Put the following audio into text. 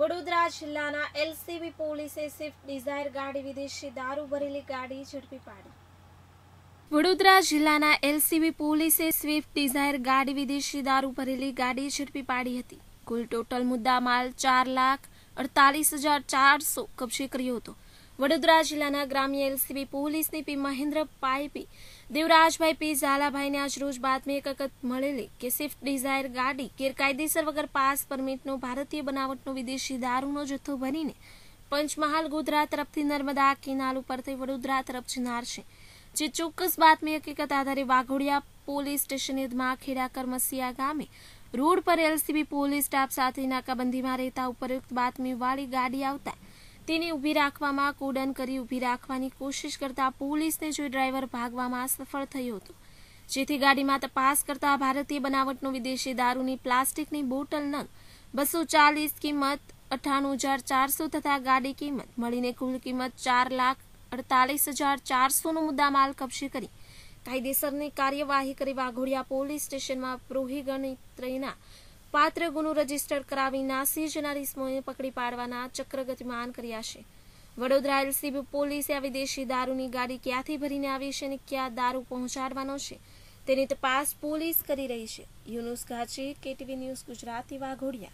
વડોદરા જિલ્લાના એલસીબી પોલીસે Swift Dzire ગાડી વિદેશી દારૂ ભરેલી ગાડી ઝડપી પાડી વડોદરા જિલ્લાના એલસીબી પોલીસે સ્વિફ્ટ ડિઝાયર ગાડી વિદેશી દારૂ ભરેલી ગાડી ઝડપી પાડી હતી કુલ ટોટલ મુદ્દામાલ ચાર લાખ અડતાલીસ હજાર ચારસો કબજે કર્યો હતો વડોદરા જિલ્લાના ગ્રામ્ય એલસીબી પોલીસની પી મહેન્દ્ર પાઈપી દેવરાજભાઈ પી ઝાલાભાઈને આજરોજ બાતમી હકીકત મળેલી કે સ્વિફ્ટ ડિઝાયર ગાડી ગેરકાયદેસર વગર પાસ પરમિટનો ભારતીય બનાવટનો વિદેશી દારૂનો જથ્થો ભરીને પંચમહાલ ગોધરા તરફથી નર્મદા કેનાલ ઉપરથી વડોદરા તરફ જનાર છે જે ચોક્કસ બાતમી હકીકત આધારે વાઘોડિયા પોલીસ સ્ટેશન યદમાં ખેડા કરમસિયા ગામે રોડ પર એલસીબી પોલીસ સ્ટાફ સાથે નાકાબંધીમાં રહેતા ઉપરોક્ત બાતમીવાળી ગાડી આવતા તેને ઊભી રાખવામાં કોડન કરી ઊભી રાખવાની કોશિશ કરતા પોલીસને જોઈ ડ્રાઈવર ભાગવામાં સફળ થયો હતો જેથી ગાડીમાં તપાસ કરતા ભારતીય બનાવટનો વિદેશી દારૂની પ્લાસ્ટિકની બોટલ નંગ બસો ચાલીસ કિંમત અઠાણું હજાર ચારસો તથા ગાડી કિંમત મળીને કુલ કિંમત ચાર લાખ અડતાલીસ હજાર ચારસોનો માલ કબજે કરી કાયદેસરની કાર્યવાહી કરી વાઘોડિયા પોલીસ સ્ટેશનમાં પ્રોહિગણિત્રીના પાત્ર ગુનું રજીસ્ટર કરાવી નાસી જનારી સમૂહને પકડી પાડવાના ચક્ર ગતિમાન કર્યા છે વડોદરા એલસીબી પોલીસે આ વિદેશી દારૂની ગાડી ક્યાંથી ભરીને આવી છે અને ક્યાં દારૂ પહોંચાડવાનો છે તેની તપાસ પોલીસ કરી રહી છે યુનુસ ઘાચી કેટીવી ન્યૂઝ ગુજરાતી વાઘોડિયા